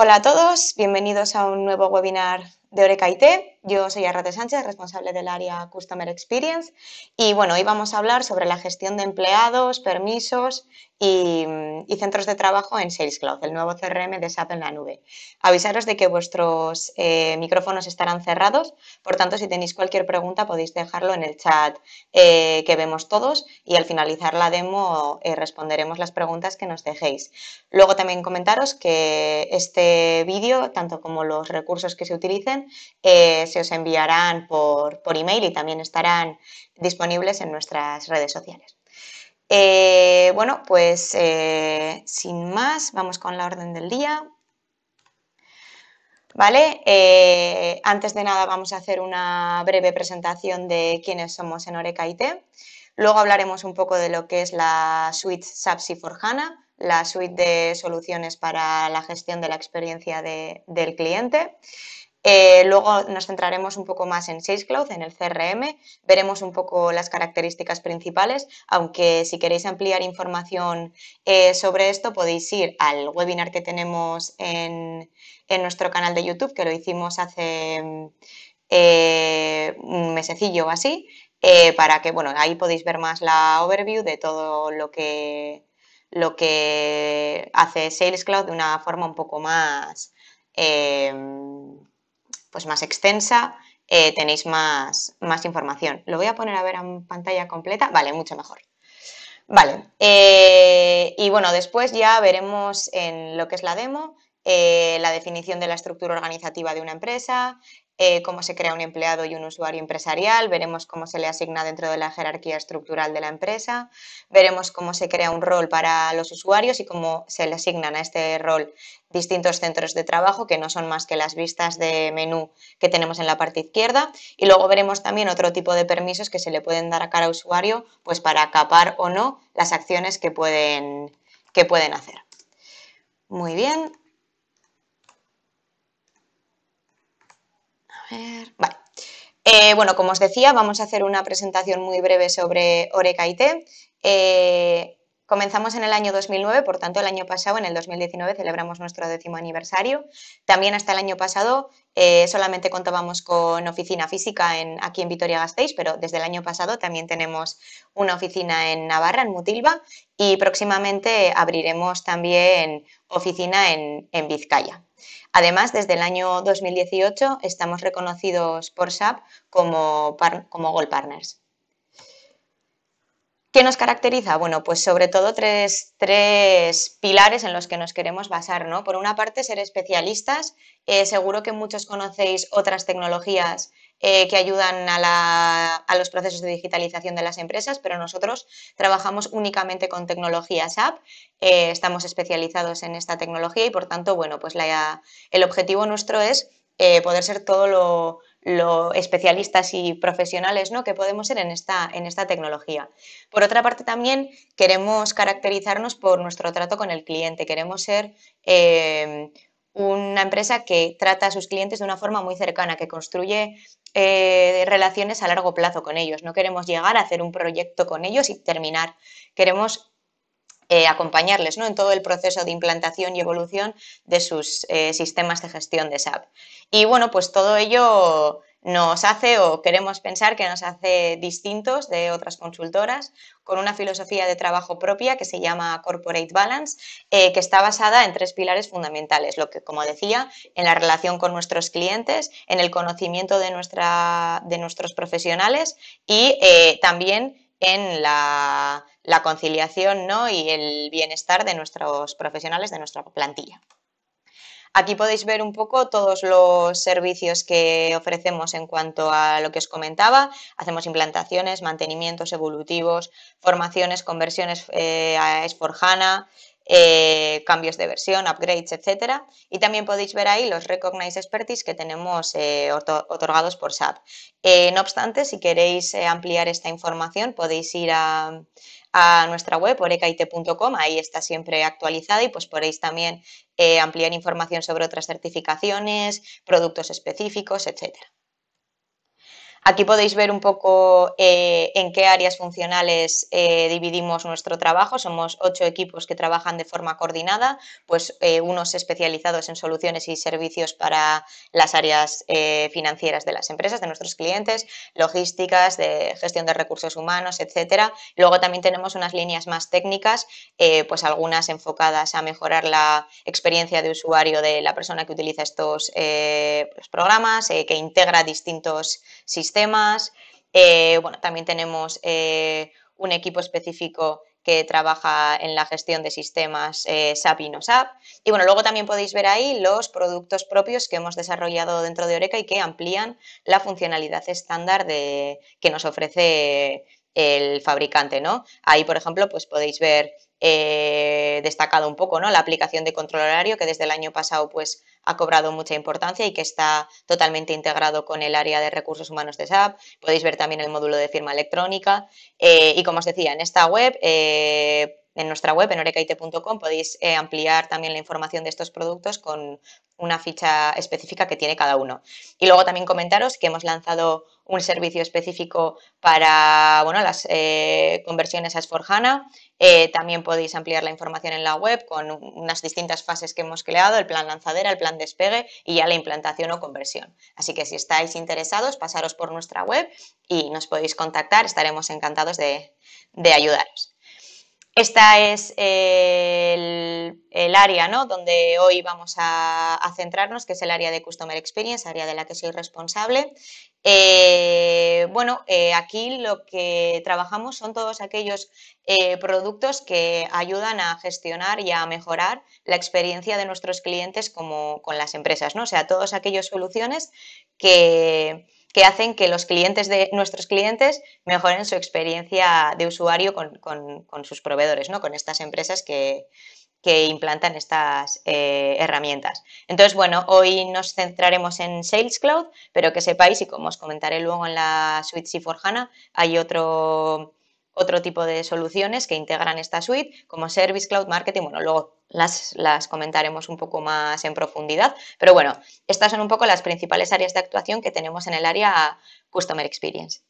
Hola a todos, bienvenidos a un nuevo webinar de Oreca IT. Yo soy Arrate Sánchez, responsable del área Customer Experience y bueno, hoy vamos a hablar sobre la gestión de empleados, permisos y, centros de trabajo en Sales Cloud, el nuevo CRM de SAP en la nube. Avisaros de que vuestros eh, micrófonos estarán cerrados, por tanto si tenéis cualquier pregunta podéis dejarlo en el chat eh, que vemos todos y al finalizar la demo eh, responderemos las preguntas que nos dejéis. Luego también comentaros que este vídeo, tanto como los recursos que se utilicen, se os enviarán por, por email y también estarán disponibles en nuestras redes sociales. Eh, bueno, pues eh, sin más, vamos con la orden del día. ¿Vale? Eh, antes de nada vamos a hacer una breve presentación de quiénes somos en Oreca IT. Luego hablaremos un poco de lo que es la suite sap for HANA, la suite de soluciones para la gestión de la experiencia del cliente. Eh, luego nos centraremos un poco más en Cloud, en el CRM, veremos un poco las características principales, aunque si queréis ampliar información eh, sobre esto podéis ir al webinar que tenemos en, nuestro canal de YouTube, que lo hicimos hace eh, un mesecillo o así, para que, bueno, ahí podéis ver más la overview de todo lo que, lo que hace Sales de una forma un poco más pues más extensa, eh, tenéis más, información. Lo voy a poner a ver en pantalla completa. Vale, mucho mejor. Vale, eh, y bueno, después ya veremos en lo que es la demo eh, la definición de la estructura organizativa de una empresa, eh, cómo se crea un empleado y un usuario empresarial, veremos cómo se le asigna dentro de la jerarquía estructural de la empresa, veremos cómo se crea un rol para los usuarios y cómo se le asignan a este rol distintos centros de trabajo que no son más que las vistas de menú que tenemos en la parte izquierda y luego veremos también otro tipo de permisos que se le pueden dar a cada usuario pues para acapar o no las acciones que que pueden hacer. Muy bien, vale. Eh, bueno, como os decía, vamos a hacer una presentación muy breve sobre Oreca IT. Eh, Comenzamos en el año 2009, por tanto el año pasado, en el 2019, celebramos nuestro décimo aniversario. También hasta el año pasado eh, solamente contábamos con oficina física aquí en Vitoria-Gasteiz, pero desde el año pasado también tenemos una oficina en Navarra, en Mutilva, y próximamente abriremos también oficina en, Vizcaya. Además, desde el año 2018 estamos reconocidos por SAP como, como Gold Partners. ¿Qué nos caracteriza? Bueno, pues sobre todo tres, pilares en los que nos queremos basar, Por una parte, ser especialistas. Eh, seguro que muchos conocéis otras tecnologías eh, que ayudan a, los procesos de digitalización de las empresas, pero nosotros trabajamos únicamente con tecnologías app, eh, estamos especializados en esta tecnología y por tanto, bueno, pues la, el objetivo nuestro es poder ser todo lo, lo especialistas y profesionales ¿no? que podemos ser en esta, en esta tecnología. Por otra parte, también queremos caracterizarnos por nuestro trato con el cliente. Queremos ser eh, una empresa que trata a sus clientes de una forma muy cercana, que construye eh, relaciones a largo plazo con ellos. No queremos llegar a hacer un proyecto con ellos y terminar. Queremos eh, acompañarles ¿no? en todo el proceso de implantación y evolución de sus eh, sistemas de gestión de SAP. Y bueno, pues todo ello nos hace o queremos pensar que nos hace distintos de otras consultoras con una filosofía de trabajo propia que se llama Corporate Balance, eh, que está basada en tres pilares fundamentales, lo que, como decía, en la relación con nuestros clientes, en el conocimiento de, nuestra, de nuestros profesionales y también en la, conciliación ¿no? y el bienestar de nuestros profesionales, de nuestra plantilla. Aquí podéis ver un poco todos los servicios que ofrecemos en cuanto a lo que os comentaba. Hacemos implantaciones, mantenimientos evolutivos, formaciones, conversiones eh, a Esforjana, eh, cambios de versión, upgrades, etcétera. Y también podéis ver ahí los Recognize Expertise que tenemos eh, otorgados por SAP. Eh, no obstante, si queréis ampliar esta información, podéis ir a, nuestra web, orecaite.com, ahí está siempre actualizada y pues podéis también ampliar información sobre otras certificaciones, productos específicos, etcétera. Aquí podéis ver un poco eh, en qué áreas funcionales eh, dividimos nuestro trabajo. Somos ocho equipos que trabajan de forma coordinada, pues eh, unos especializados en soluciones y servicios para las áreas financieras de las empresas, de nuestros clientes, logísticas, de gestión de recursos humanos, etcétera. Luego también tenemos unas líneas más técnicas, pues algunas enfocadas a mejorar la experiencia de usuario de la persona que utiliza estos pues, programas, que integra distintos sistemas eh, bueno, también tenemos eh, un equipo específico que trabaja en la gestión de sistemas eh, SAP y no SAP. Y bueno, luego también podéis ver ahí los productos propios que hemos desarrollado dentro de Oreca y que amplían la funcionalidad estándar de, que nos ofrece el fabricante, ¿no? Ahí, por ejemplo, pues podéis ver eh, destacado un poco, ¿no? La aplicación de control horario, que desde el año pasado pues, ha cobrado mucha importancia y que está totalmente integrado con el área de recursos humanos de SAP. Podéis ver también el módulo de firma electrónica. Eh, y como os decía, en esta web, eh, en nuestra web, en orecaite.com podéis ampliar también la información de estos productos con una ficha específica que tiene cada uno. Y luego también comentaros que hemos lanzado un servicio específico para bueno, las eh, conversiones a Esforjana. Eh, también podéis ampliar la información en la web con unas distintas fases que hemos creado, el plan lanzadera, el plan despegue y ya la implantación o conversión. Así que si estáis interesados, pasaros por nuestra web y nos podéis contactar, estaremos encantados de, de ayudaros. Esta es eh, el, área ¿no? donde hoy vamos a, centrarnos, que es el área de Customer Experience, área de la que soy responsable. Eh, bueno, eh, aquí lo que trabajamos son todos aquellos productos que ayudan a gestionar y a mejorar la experiencia de nuestros clientes como con las empresas, ¿no? O sea, todas aquellas soluciones que, que hacen que los clientes de nuestros clientes mejoren su experiencia de usuario con, sus proveedores, ¿no? con estas empresas que, implantan estas eh, herramientas. Entonces, bueno, hoy nos centraremos en Sales Cloud, pero que sepáis, y como os comentaré luego en la suite C4HANA, hay otro otro tipo de soluciones que integran esta suite, como Service Cloud Marketing. Bueno, luego las, las, comentaremos un poco más en profundidad. Pero bueno, estas son un poco las principales áreas de actuación que tenemos en el área Customer Experience.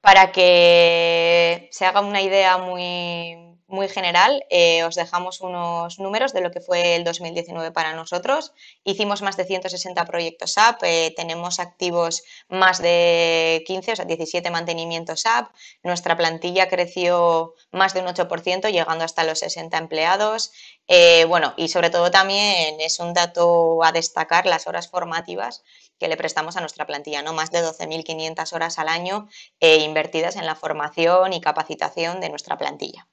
Para que se haga una idea muy, muy general, eh, os dejamos unos números de lo que fue el 2019 para nosotros. Hicimos más de 160 proyectos SAP, eh, tenemos activos más de 15, o sea, 17 mantenimientos SAP. Nuestra plantilla creció más de un 8%, llegando hasta los 60 empleados. Eh, bueno, y sobre todo también es un dato a destacar las horas formativas que le prestamos a nuestra plantilla, ¿no? Más de 12.500 horas al año invertidas en la formación y capacitación de nuestra plantilla.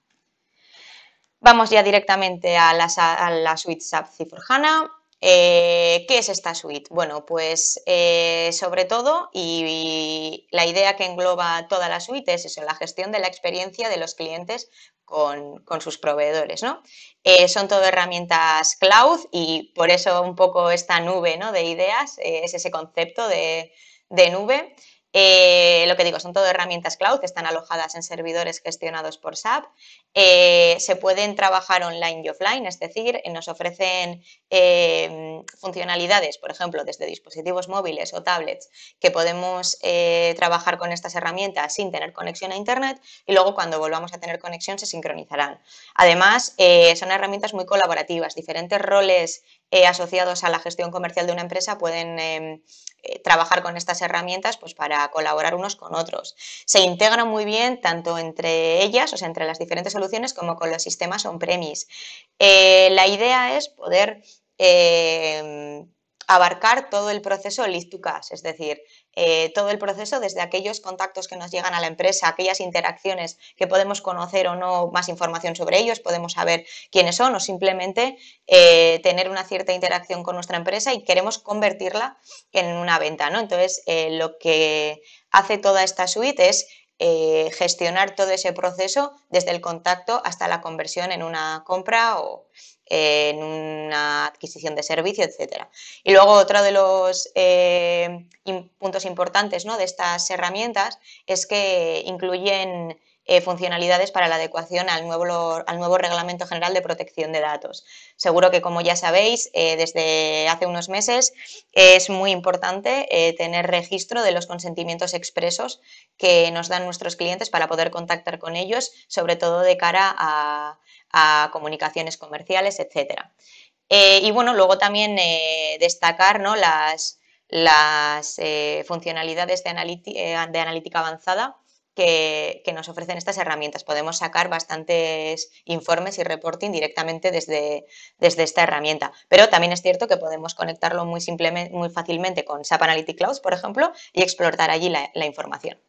Vamos ya directamente a la, suite SAP for eh, ¿Qué es esta suite? Bueno, pues eh, sobre todo, y, la idea que engloba toda la suite es eso, la gestión de la experiencia de los clientes con, sus proveedores, eh, son todo herramientas cloud y por eso un poco esta nube ¿no? de ideas es ese concepto de nube lo que digo, son todo herramientas cloud están alojadas en servidores gestionados por SAP. Eh, se pueden trabajar online y offline, es decir, nos ofrecen eh, funcionalidades, por ejemplo, desde dispositivos móviles o tablets, que podemos eh, trabajar con estas herramientas sin tener conexión a Internet y luego cuando volvamos a tener conexión se sincronizarán. Además, son herramientas muy colaborativas, diferentes roles eh, asociados a la gestión comercial de una empresa pueden em, eh, trabajar con estas herramientas pues, para colaborar unos con otros. Se integran muy bien tanto entre ellas, o sea, entre las diferentes soluciones, como con los sistemas on-premise. Eh, la idea es poder em, abarcar todo el proceso lead to cash, es decir, eh, todo el proceso, desde aquellos contactos que nos llegan a la empresa, aquellas interacciones que podemos conocer o no más información sobre ellos, podemos saber quiénes son o simplemente eh, tener una cierta interacción con nuestra empresa y queremos convertirla en una venta. ¿no? Entonces, eh, lo que hace toda esta suite es eh, gestionar todo ese proceso desde el contacto hasta la conversión en una compra o eh, en una adquisición de servicio, etc. Y luego otro de los eh, puntos importantes ¿no? de estas herramientas es que incluyen eh, funcionalidades para la adecuación al nuevo, al nuevo Reglamento General de Protección de Datos. Seguro que, como ya sabéis, eh, desde hace unos meses eh, es muy importante tener registro de los consentimientos expresos que nos dan nuestros clientes para poder contactar con ellos, sobre todo de cara a, comunicaciones comerciales, etcétera. y bueno, luego también destacar las, funcionalidades de, de analítica avanzada que, nos ofrecen estas herramientas. Podemos sacar bastantes informes y reporting directamente desde, desde esta herramienta. Pero también es cierto que podemos conectarlo muy, simplemente, muy fácilmente con SAP Analytics Cloud, por ejemplo, y explotar allí la información.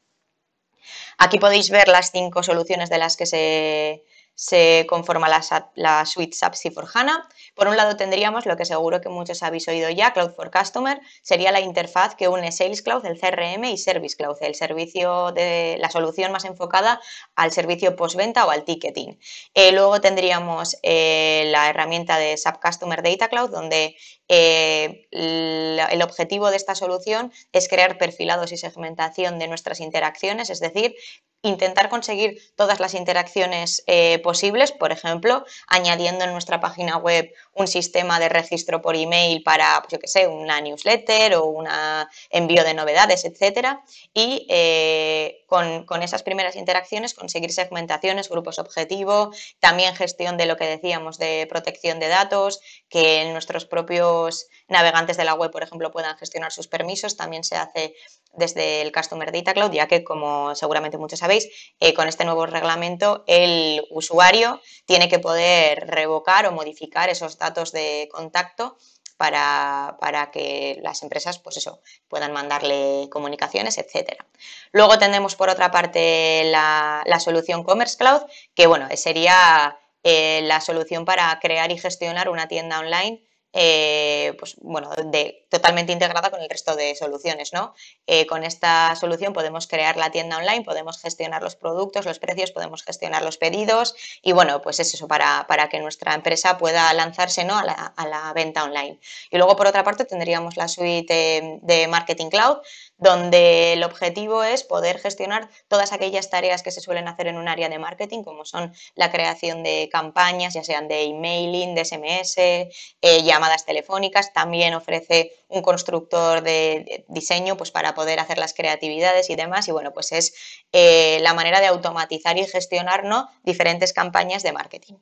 Aquí podéis ver las cinco soluciones de las que se, se conforma la, suite SAP 4 HANA. Por un lado tendríamos lo que seguro que muchos habéis oído ya, Cloud for Customer, sería la interfaz que une Sales Cloud, el CRM y Service Cloud, el servicio de la solución más enfocada al servicio postventa o al ticketing. Eh, luego tendríamos eh, la herramienta de SAP Customer Data Cloud, donde eh, el objetivo de esta solución es crear perfilados y segmentación de nuestras interacciones, es decir, intentar conseguir todas las interacciones eh, posibles, por ejemplo, añadiendo en nuestra página web un sistema de registro por email para, pues, yo qué sé, una newsletter o un envío de novedades, etcétera, y eh, con, esas primeras interacciones, conseguir segmentaciones, grupos objetivo, también gestión de lo que decíamos de protección de datos, que nuestros propios navegantes de la web, por ejemplo, puedan gestionar sus permisos, también se hace desde el Customer Data Cloud, ya que, como seguramente muchos sabéis, eh, con este nuevo reglamento el usuario tiene que poder revocar o modificar esos datos de contacto para, que las empresas, pues eso, puedan mandarle comunicaciones, etcétera. Luego tenemos, por otra parte la, solución Commerce Cloud, que bueno, sería eh, la solución para crear y gestionar una tienda online eh, pues, bueno, de, totalmente integrada con el resto de soluciones. ¿no? Eh, con esta solución podemos crear la tienda online, podemos gestionar los productos, los precios, podemos gestionar los pedidos y bueno, pues es eso para, que nuestra empresa pueda lanzarse a, la, venta online. Y luego por otra parte tendríamos la suite em, de Marketing Cloud, donde el objetivo es poder gestionar todas aquellas tareas que se suelen hacer en un área de marketing, como son la creación de campañas, ya sean de emailing, de SMS, eh, telefónicas, también ofrece un constructor de diseño pues, para poder hacer las creatividades y demás. Y bueno, pues es eh, la manera de automatizar y gestionar ¿no? diferentes campañas de marketing.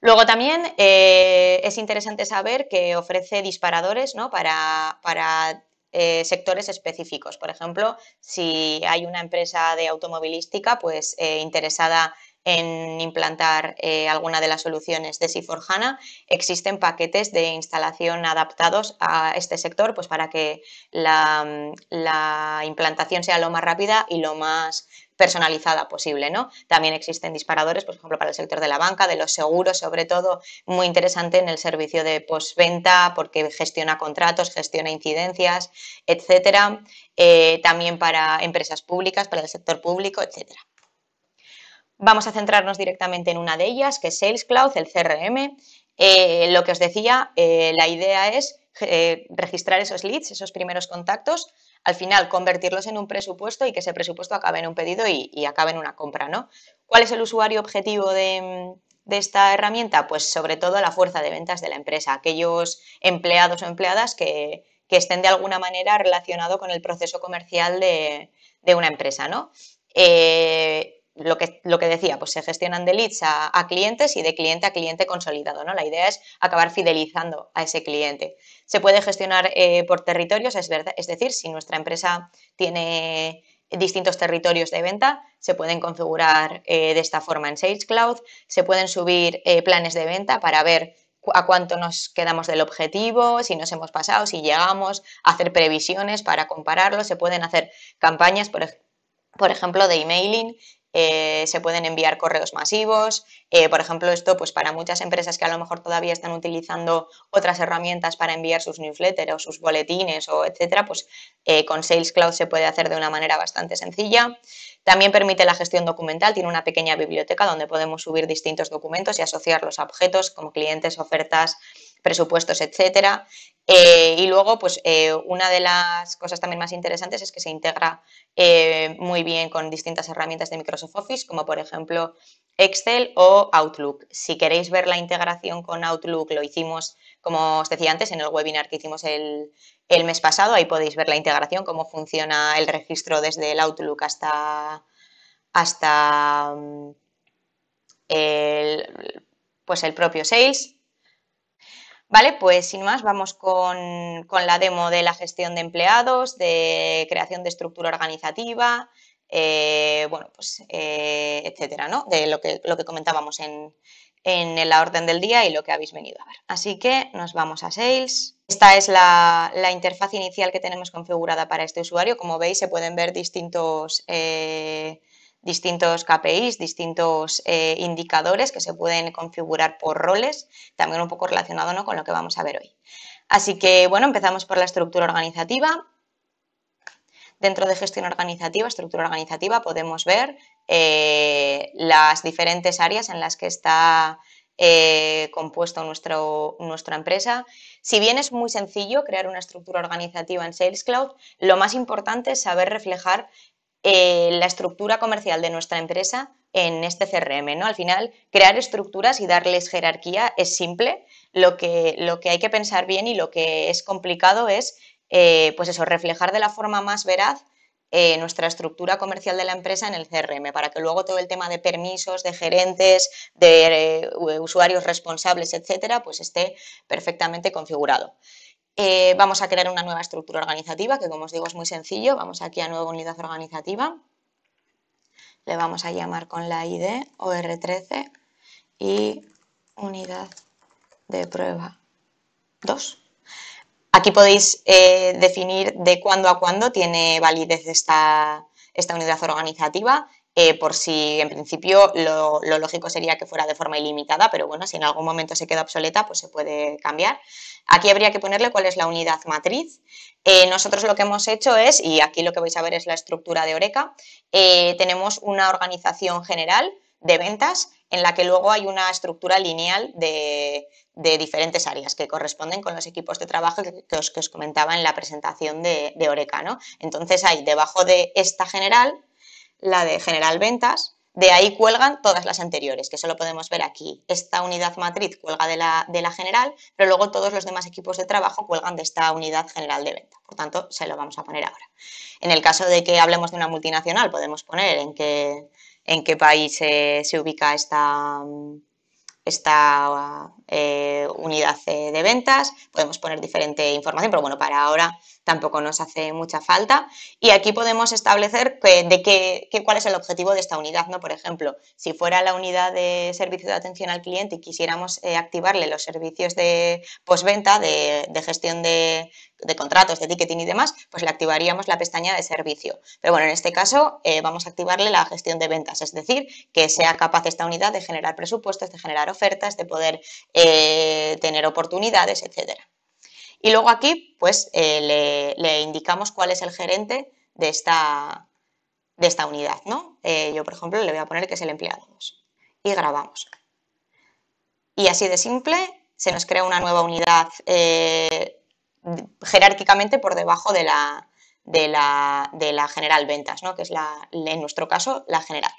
Luego también eh, es interesante saber que ofrece disparadores ¿no? para, para eh, sectores específicos. Por ejemplo, si hay una empresa de automovilística pues, interesada en implantar eh, alguna de las soluciones de Siforjana, existen paquetes de instalación adaptados a este sector pues para que la, implantación sea lo más rápida y lo más personalizada posible, ¿no? También existen disparadores, pues, por ejemplo, para el sector de la banca, de los seguros, sobre todo, muy interesante en el servicio de postventa, porque gestiona contratos, gestiona incidencias, etcétera. Eh, también para empresas públicas, para el sector público, etcétera. Vamos a centrarnos directamente en una de ellas, que es Sales Cloud, el CRM. Eh, lo que os decía, eh, la idea es eh, registrar esos leads, esos primeros contactos, al final convertirlos en un presupuesto y que ese presupuesto acabe en un pedido y, acabe en una compra, ¿no? ¿Cuál es el usuario objetivo de, esta herramienta? Pues sobre todo la fuerza de ventas de la empresa, aquellos empleados o empleadas que, estén de alguna manera relacionados con el proceso comercial de, una empresa, ¿no? lo que, decía, pues se gestionan de leads a, clientes y de cliente a cliente consolidado, ¿no? La idea es acabar fidelizando a ese cliente. Se puede gestionar eh, por territorios, es, es decir, si nuestra empresa tiene distintos territorios de venta, se pueden configurar eh, de esta forma en Sales Cloud, se pueden subir eh, planes de venta para ver a cuánto nos quedamos del objetivo, si nos hemos pasado, si llegamos, hacer previsiones para compararlo, se pueden hacer campañas, por, por ejemplo, de emailing eh, se pueden enviar correos masivos. Eh, por ejemplo, esto pues para muchas empresas que a lo mejor todavía están utilizando otras herramientas para enviar sus newsletters o sus boletines o etcétera, pues eh, con Sales Cloud se puede hacer de una manera bastante sencilla. También permite la gestión documental, tiene una pequeña biblioteca donde podemos subir distintos documentos y asociarlos a objetos como clientes, ofertas, presupuestos, etcétera. Eh, y luego, pues eh, una de las cosas también más interesantes es que se integra eh, muy bien con distintas herramientas de Microsoft Office, como por ejemplo Excel o Outlook. Si queréis ver la integración con Outlook, lo hicimos, como os decía antes, en el webinar que hicimos el, mes pasado. Ahí podéis ver la integración, cómo funciona el registro desde el Outlook hasta, hasta mm, el, pues el propio Sales. Vale, pues sin más, vamos con, la demo de la gestión de empleados, de creación de estructura organizativa, eh, bueno, pues, eh, etcétera, ¿no? De lo que, lo que comentábamos en, la orden del día y lo que habéis venido a ver. Así que nos vamos a Sales. Esta es la, interfaz inicial que tenemos configurada para este usuario. Como veis, se pueden ver distintos. Eh, distintos KPIs, distintos eh, indicadores que se pueden configurar por roles, también un poco relacionado con lo que vamos a ver hoy. Así que, bueno, empezamos por la estructura organizativa. Dentro de gestión organizativa, estructura organizativa, podemos ver eh, las diferentes áreas en las que está eh, compuesta nuestra empresa. Si bien es muy sencillo crear una estructura organizativa en Sales Cloud, lo más importante es saber reflejar eh, la estructura comercial de nuestra empresa en este CRM. Al final, crear estructuras y darles jerarquía es simple. Lo que, hay que pensar bien y lo que es complicado es eh, pues eso, reflejar de la forma más veraz eh, nuestra estructura comercial de la empresa en el CRM, para que luego todo el tema de permisos, de gerentes, de usuarios responsables, etcétera, pues esté perfectamente configurado. Eh, vamos a crear una nueva estructura organizativa, que como os digo es muy sencillo. Vamos aquí a nueva unidad organizativa. Le vamos a llamar con la ID OR13 y unidad de prueba 2. Aquí podéis eh, definir de cuándo a cuándo tiene validez esta unidad organizativa. Eh, por si en principio lo, lógico sería que fuera de forma ilimitada, pero bueno, si en algún momento se queda obsoleta, pues se puede cambiar. Aquí habría que ponerle cuál es la unidad matriz. Eh, nosotros lo que hemos hecho es, y aquí lo que vais a ver es la estructura de Oreca, eh, tenemos una organización general de ventas en la que luego hay una estructura lineal de, diferentes áreas que corresponden con los equipos de trabajo que, os, comentaba en la presentación de, de Oreca. ¿no? Entonces hay debajo de esta general la de general ventas, de ahí cuelgan todas las anteriores, que solo podemos ver aquí. Esta unidad matriz cuelga de la, de la general, pero luego todos los demás equipos de trabajo cuelgan de esta unidad general de venta. Por tanto, se lo vamos a poner ahora. En el caso de que hablemos de una multinacional, podemos poner en qué, en qué país se ubica esta, eh, unidad de ventas, podemos poner diferente información, pero bueno, para ahora tampoco nos hace mucha falta. Y aquí podemos establecer de cuál es el objetivo de esta unidad. ¿no? Por ejemplo, si fuera la unidad de servicio de atención al cliente y quisiéramos eh, activarle los servicios de postventa, de, gestión de, contratos, de ticketing y demás, pues le activaríamos la pestaña de servicio. Pero bueno, en este caso eh, vamos a activarle la gestión de ventas, es decir, que sea capaz esta unidad de generar presupuestos, de generar ofertas, de poder eh, tener oportunidades, etcétera. Y luego aquí, pues, eh, le, indicamos cuál es el gerente de esta, de esta unidad, ¿no? Eh, yo, por ejemplo, le voy a poner que es el empleado 2 y grabamos. Y así de simple se nos crea una nueva unidad eh, jerárquicamente por debajo de la, de la, de la general ventas, ¿no? que es la, en nuestro caso la general.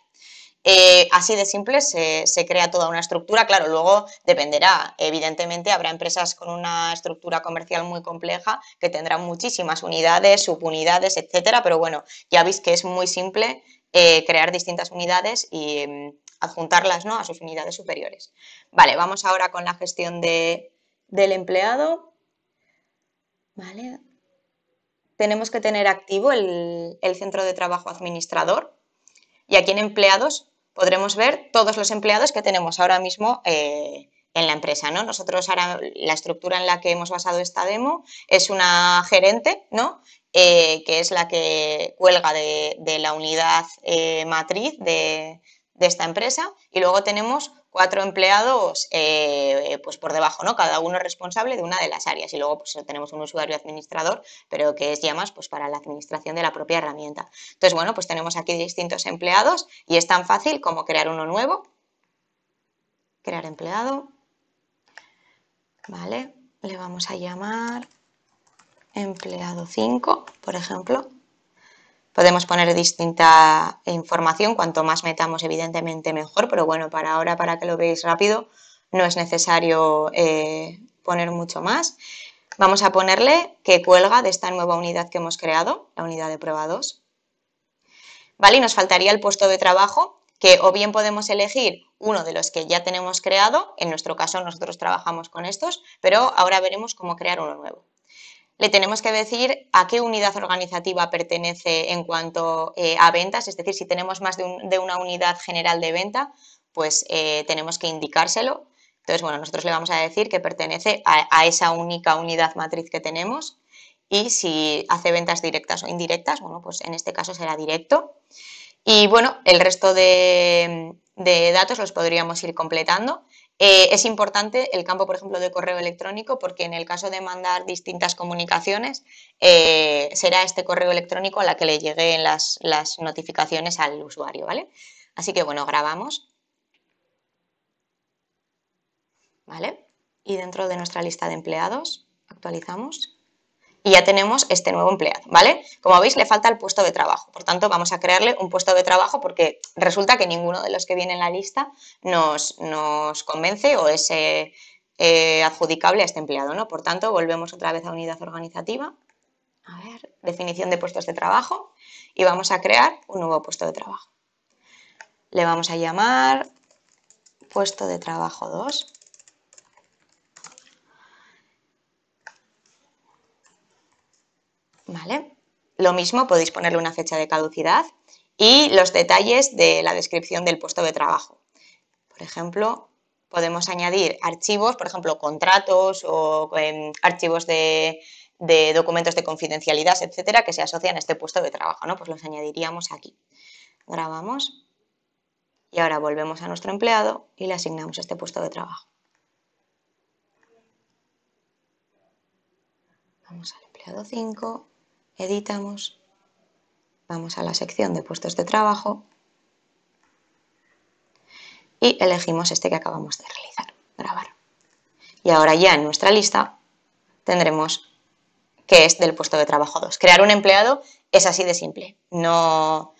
Eh, así de simple se, crea toda una estructura. Claro, luego dependerá. Evidentemente habrá empresas con una estructura comercial muy compleja que tendrán muchísimas unidades, subunidades, etcétera. Pero bueno, ya veis que es muy simple eh, crear distintas unidades y mm, adjuntarlas ¿no? a sus unidades superiores. Vale, vamos ahora con la gestión del empleado. Vale. Tenemos que tener activo el, el centro de trabajo administrador y aquí en empleados podremos ver todos los empleados que tenemos ahora mismo eh, en la empresa, ¿no? Nosotros ahora la estructura en la que hemos basado esta demo es una gerente, ¿no? Eh, que es la que cuelga de, la unidad eh, matriz de, de, esta empresa y luego tenemos cuatro empleados eh, eh, pues por debajo, ¿no? Cada uno responsable de una de las áreas y luego pues eh, tenemos un usuario administrador, pero que es ya más pues para la administración de la propia herramienta. Entonces, bueno, pues tenemos aquí distintos empleados y es tan fácil como crear uno nuevo, crear empleado, ¿vale? Le vamos a llamar empleado 5, por ejemplo. Podemos poner distinta información, cuanto más metamos evidentemente mejor, pero bueno, para ahora, para que lo veáis rápido, no es necesario eh, poner mucho más. Vamos a ponerle que cuelga de esta nueva unidad que hemos creado, la unidad de prueba 2. ¿Vale? Y nos faltaría el puesto de trabajo, que o bien podemos elegir uno de los que ya tenemos creado, en nuestro caso nosotros trabajamos con estos, pero ahora veremos cómo crear uno nuevo le tenemos que decir a qué unidad organizativa pertenece en cuanto eh, a ventas, es decir, si tenemos más de, una unidad general de venta, pues eh, tenemos que indicárselo. Entonces, bueno, nosotros le vamos a decir que pertenece a, esa única unidad matriz que tenemos y si hace ventas directas o indirectas, bueno, pues en este caso será directo. Y bueno, el resto de datos los podríamos ir completando. Eh, es importante el campo, por ejemplo, de correo electrónico, porque en el caso de mandar distintas comunicaciones, eh, será este correo electrónico a la que le lleguen las, las notificaciones al usuario, ¿vale? Así que, bueno, grabamos. ¿Vale? Y dentro de nuestra lista de empleados, actualizamos y ya tenemos este nuevo empleado, ¿vale? Como veis, le falta el puesto de trabajo, por tanto, vamos a crearle un puesto de trabajo porque resulta que ninguno de los que viene en la lista nos, convence o es eh, eh, adjudicable a este empleado, ¿no? Por tanto, volvemos otra vez a unidad organizativa, a ver, definición de puestos de trabajo y vamos a crear un nuevo puesto de trabajo. Le vamos a llamar puesto de trabajo 2 Lo mismo, podéis ponerle una fecha de caducidad y los detalles de la descripción del puesto de trabajo. Por ejemplo, podemos añadir archivos, por ejemplo, contratos o em, archivos de, documentos de confidencialidad, etcétera, que se asocian a este puesto de trabajo, Pues los añadiríamos aquí. Grabamos y ahora volvemos a nuestro empleado y le asignamos este puesto de trabajo. Vamos al empleado 5 editamos, vamos a la sección de puestos de trabajo y elegimos este que acabamos de realizar, grabar. Y ahora ya en nuestra lista tendremos que es del puesto de trabajo 2. Crear un empleado es así de simple, no,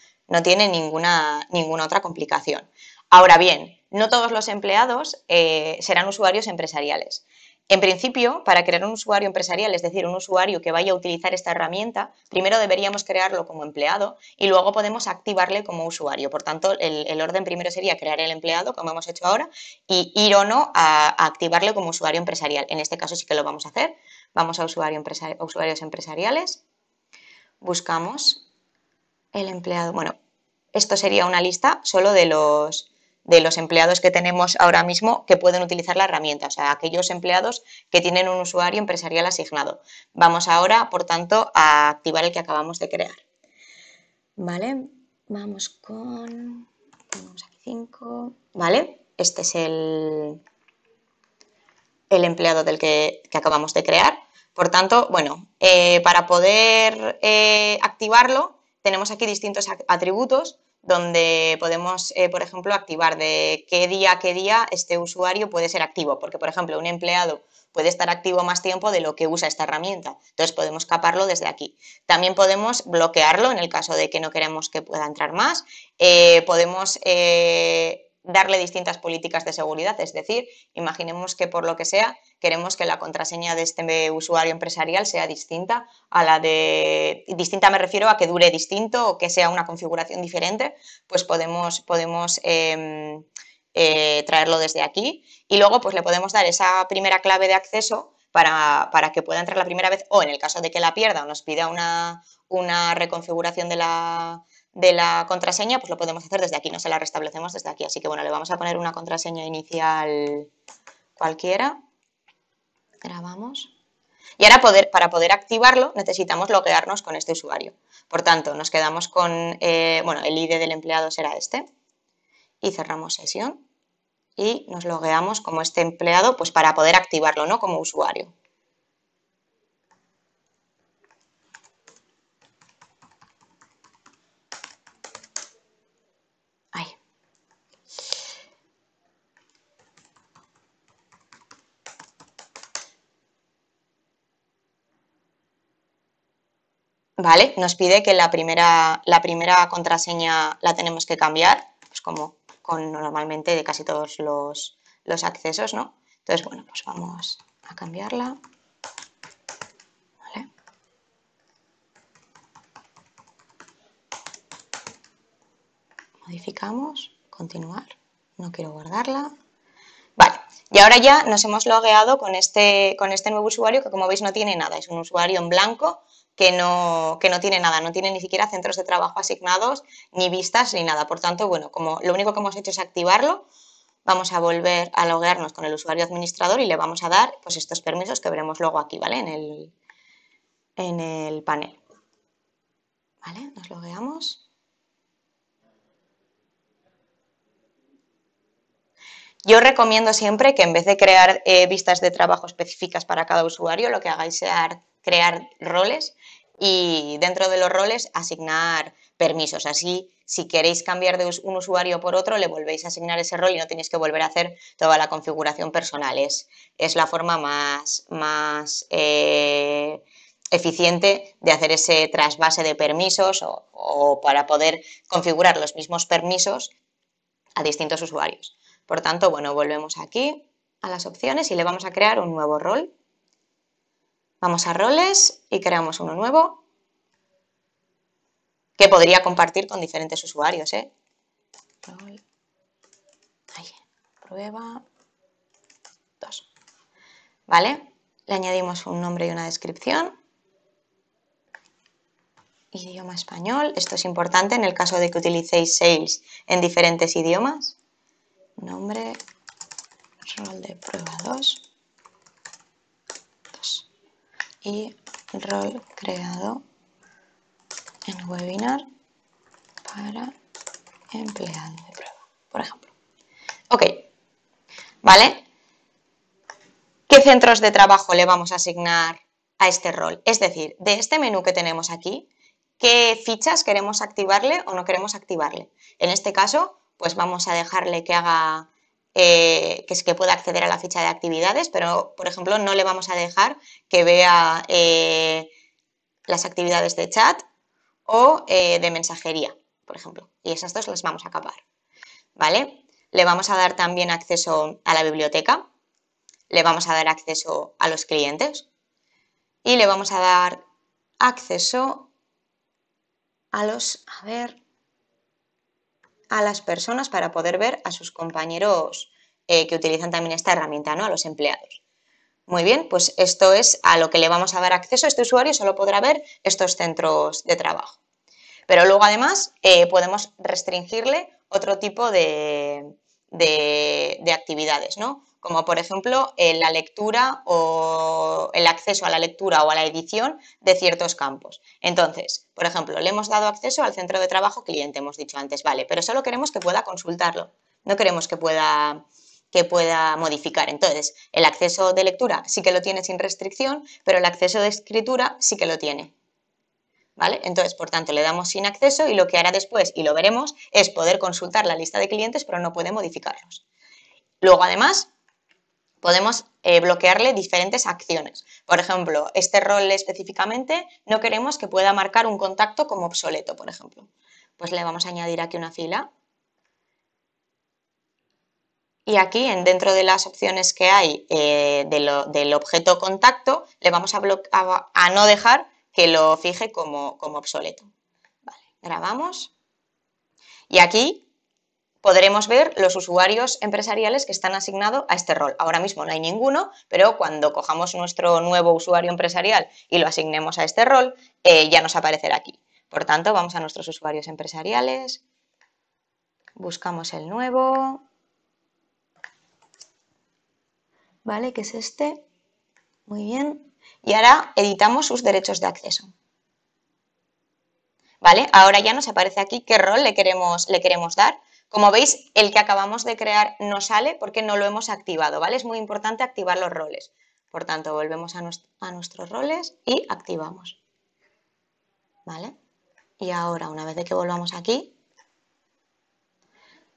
tiene ninguna, ninguna otra complicación. Ahora bien, no todos los empleados eh, serán usuarios empresariales. En principio, para crear un usuario empresarial, es decir, un usuario que vaya a utilizar esta herramienta, primero deberíamos crearlo como empleado y luego podemos activarle como usuario. Por tanto, el, orden primero sería crear el empleado, como hemos hecho ahora, y ir o no a, activarle como usuario empresarial. En este caso sí que lo vamos a hacer. Vamos a, usuario a usuarios empresariales, buscamos el empleado. Bueno, esto sería una lista solo de los, de los empleados que tenemos ahora mismo que pueden utilizar la herramienta, o sea, aquellos empleados que tienen un usuario empresarial asignado. Vamos ahora, por tanto, a activar el que acabamos de crear. ¿Vale? Vamos con... Vamos aquí 5. ¿Vale? Este es el, el empleado del que, acabamos de crear. Por tanto, bueno, eh, para poder eh, activarlo tenemos aquí distintos atributos donde podemos, eh, por ejemplo, activar de qué día a qué día este usuario puede ser activo, porque, por ejemplo, un empleado puede estar activo más tiempo de lo que usa esta herramienta, entonces podemos caparlo desde aquí. También podemos bloquearlo en el caso de que no queremos que pueda entrar más, eh, podemos eh, darle distintas políticas de seguridad, es decir, imaginemos que por lo que sea queremos que la contraseña de este usuario empresarial sea distinta a la de, distinta me refiero a que dure distinto o que sea una configuración diferente, pues podemos, podemos em, eh, traerlo desde aquí y luego pues le podemos dar esa primera clave de acceso para, que pueda entrar la primera vez o en el caso de que la pierda o nos pida una, reconfiguración de la, de la contraseña, pues lo podemos hacer desde aquí, no se la restablecemos desde aquí. Así que bueno, le vamos a poner una contraseña inicial cualquiera grabamos. Y ahora para poder activarlo necesitamos loguearnos con este usuario. Por tanto, nos quedamos con, eh, bueno, el ID del empleado será este. Y cerramos sesión y nos logueamos como este empleado pues para poder activarlo, no como usuario. ¿vale? Nos pide que la primera, contraseña la tenemos que cambiar, pues como con normalmente de casi todos los, los accesos, ¿no? Entonces, bueno, pues vamos a cambiarla. ¿Vale? Modificamos, continuar, no quiero guardarla, y ahora ya nos hemos logueado este, con este, nuevo usuario que como veis no tiene nada, es un usuario en blanco que no, tiene nada, no tiene ni siquiera centros de trabajo asignados, ni vistas, ni nada. Por tanto, bueno, como lo único que hemos hecho es activarlo, vamos a volver a loguearnos con el usuario administrador y le vamos a dar pues, estos permisos que veremos luego aquí, ¿vale? En el, en el panel. ¿Vale? Nos logueamos. Yo recomiendo siempre que en vez de crear eh, vistas de trabajo específicas para cada usuario, lo que hagáis es crear roles y dentro de los roles asignar permisos. Así, si queréis cambiar de un usuario por otro, le volvéis a asignar ese rol y no tenéis que volver a hacer toda la configuración personal. Es, la forma más, eh, eficiente de hacer ese trasvase de permisos o para poder configurar los mismos permisos a distintos usuarios. Por tanto, bueno, volvemos aquí a las opciones y le vamos a crear un nuevo rol. Vamos a roles y creamos uno nuevo que podría compartir con diferentes usuarios. ¿eh? prueba. Dos. ¿Vale? Le añadimos un nombre y una descripción. Idioma español. Esto es importante en el caso de que utilicéis Sales en diferentes idiomas nombre, rol de prueba 2, y rol creado en webinar para empleado de prueba, por ejemplo. Ok, ¿vale? ¿Qué centros de trabajo le vamos a asignar a este rol? Es decir, de este menú que tenemos aquí, ¿qué fichas queremos activarle o no queremos activarle? En este caso, pues vamos a dejarle que haga eh, que, es que pueda acceder a la ficha de actividades, pero por ejemplo no le vamos a dejar que vea eh, las actividades de chat o eh, de mensajería, por ejemplo. Y esas dos las vamos a capar. ¿Vale? Le vamos a dar también acceso a la biblioteca, le vamos a dar acceso a los clientes y le vamos a dar acceso a los, a ver, a las personas para poder ver a sus compañeros eh, que utilizan también esta herramienta, ¿no? A los empleados. Muy bien, pues esto es a lo que le vamos a dar acceso. Este usuario solo podrá ver estos centros de trabajo. Pero luego además eh, podemos restringirle otro tipo de, de actividades, ¿no? como por ejemplo eh, la lectura o el acceso a la lectura o a la edición de ciertos campos. Entonces, por ejemplo, le hemos dado acceso al centro de trabajo cliente, hemos dicho antes, vale, pero solo queremos que pueda consultarlo, no queremos que pueda que pueda modificar. Entonces, el acceso de lectura sí que lo tiene sin restricción, pero el acceso de escritura sí que lo tiene. ¿Vale? Entonces, por tanto, le damos sin acceso y lo que hará después, y lo veremos, es poder consultar la lista de clientes, pero no puede modificarlos. Luego, además, podemos eh, bloquearle diferentes acciones. Por ejemplo, este rol específicamente no queremos que pueda marcar un contacto como obsoleto, por ejemplo. Pues le vamos a añadir aquí una fila. Y aquí, en, dentro de las opciones que hay eh, del objeto contacto, le vamos a, a, no dejar que lo fije como, como obsoleto. grabamos. Y aquí podremos ver los usuarios empresariales que están asignados a este rol. Ahora mismo no hay ninguno, pero cuando cojamos nuestro nuevo usuario empresarial y lo asignemos a este rol, eh, ya nos aparecerá aquí. Por tanto, vamos a nuestros usuarios empresariales, buscamos el nuevo, ¿vale? Que es este, muy bien. Y ahora editamos sus derechos de acceso. ¿Vale? Ahora ya nos aparece aquí qué rol le le queremos dar como veis, el que acabamos de crear no sale porque no lo hemos activado, ¿vale? Es muy importante activar los roles. Por tanto, volvemos a, nuestros roles y activamos. ¿Vale? Y ahora, una vez de que volvamos aquí,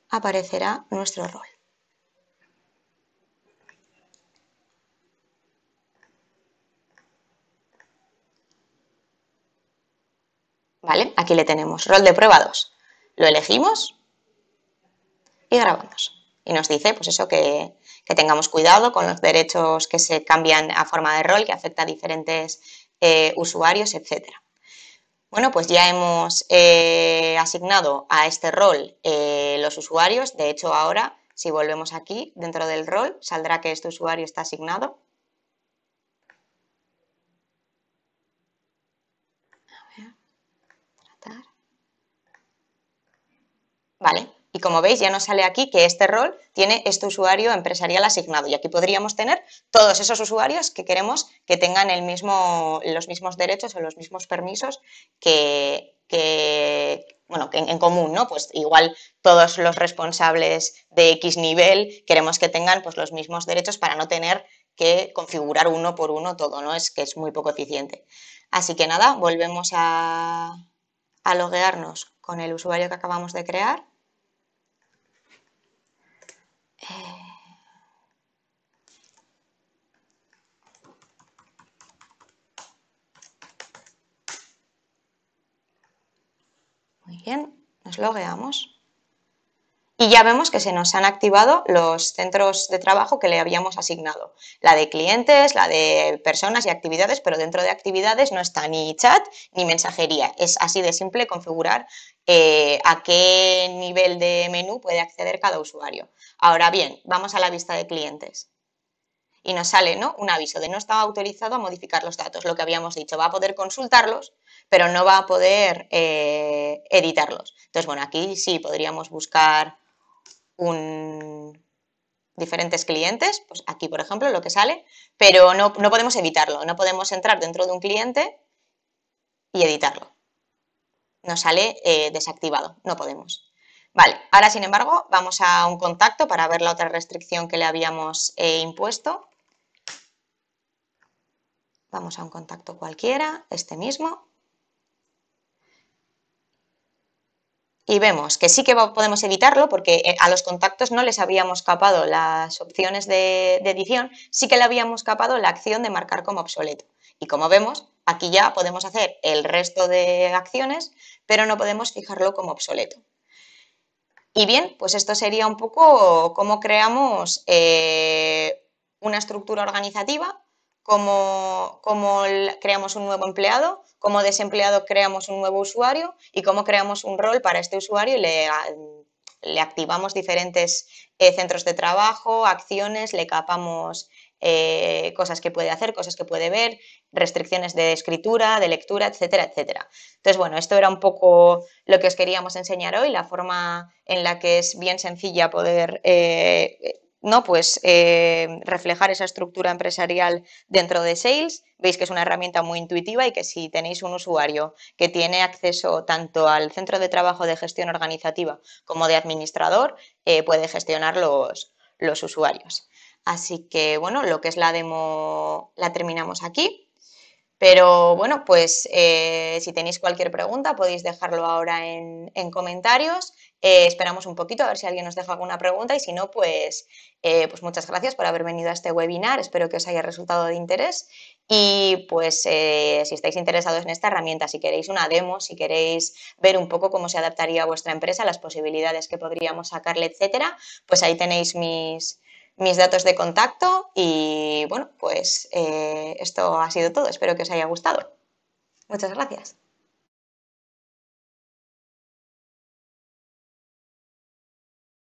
aparecerá nuestro rol. ¿Vale? Aquí le tenemos, rol de prueba 2. Lo elegimos y Y nos dice, pues eso, que, tengamos cuidado con los derechos que se cambian a forma de rol, que afecta a diferentes eh, usuarios, etcétera Bueno, pues ya hemos eh, asignado a este rol eh, los usuarios. De hecho, ahora, si volvemos aquí, dentro del rol, saldrá que este usuario está asignado. Vale, y como veis, ya nos sale aquí que este rol tiene este usuario empresarial asignado. Y aquí podríamos tener todos esos usuarios que queremos que tengan el mismo, los mismos derechos o los mismos permisos que, bueno, en, en, común, ¿no? Pues igual todos los responsables de X nivel queremos que tengan pues, los mismos derechos para no tener que configurar uno por uno todo, ¿no? Es que es muy poco eficiente. Así que nada, volvemos a, a loguearnos con el usuario que acabamos de crear. Eh, muy bien, nos logueamos. Y ya vemos que se nos han activado los centros de trabajo que le habíamos asignado. La de clientes, la de personas y actividades, pero dentro de actividades no está ni chat ni mensajería. Es así de simple configurar eh, a qué nivel de menú puede acceder cada usuario. Ahora bien, vamos a la vista de clientes. Y nos sale ¿no? un aviso de no estaba autorizado a modificar los datos, lo que habíamos dicho, va a poder consultarlos, pero no va a poder eh, editarlos. Entonces, bueno, aquí sí podríamos buscar un, diferentes clientes, pues aquí por ejemplo lo que sale, pero no, no podemos editarlo, no podemos entrar dentro de un cliente y editarlo nos sale eh, desactivado, no podemos. Vale, ahora sin embargo vamos a un contacto para ver la otra restricción que le habíamos eh, impuesto. Vamos a un contacto cualquiera, este mismo. Y vemos que sí que podemos evitarlo porque eh, a los contactos no les habíamos capado las opciones de, de edición, sí que le habíamos capado la acción de marcar como obsoleto. Y como vemos, aquí ya podemos hacer el resto de acciones, pero no podemos fijarlo como obsoleto. Y bien, pues esto sería un poco cómo creamos eh, una estructura organizativa, cómo, creamos un nuevo empleado, cómo desempleado creamos un nuevo usuario y cómo creamos un rol para este usuario y le, activamos diferentes eh, centros de trabajo, acciones, le capamos eh, cosas que puede hacer, cosas que puede ver, restricciones de escritura, de lectura, etcétera, etcétera. Entonces, bueno, esto era un poco lo que os queríamos enseñar hoy, la forma en la que es bien sencilla poder eh, ¿no? Pues eh, reflejar esa estructura empresarial dentro de Sales. Veis que es una herramienta muy intuitiva y que si tenéis un usuario que tiene acceso tanto al centro de trabajo de gestión organizativa como de administrador, puede gestionar los usuarios. Así que bueno, lo que es la demo la terminamos aquí. Pero bueno, pues eh, si tenéis cualquier pregunta podéis dejarlo ahora en, comentarios. Eh, esperamos un poquito a ver si alguien nos deja alguna pregunta y si no, pues, eh, pues muchas gracias por haber venido a este webinar. Espero que os haya resultado de interés y pues si estáis interesados en esta herramienta, si queréis una demo, si queréis ver un poco cómo se adaptaría a vuestra empresa, las posibilidades que podríamos sacarle, etcétera, pues ahí tenéis mis, mis datos de contacto y bueno, pues eh, esto ha sido todo. Espero que os haya gustado. Muchas gracias.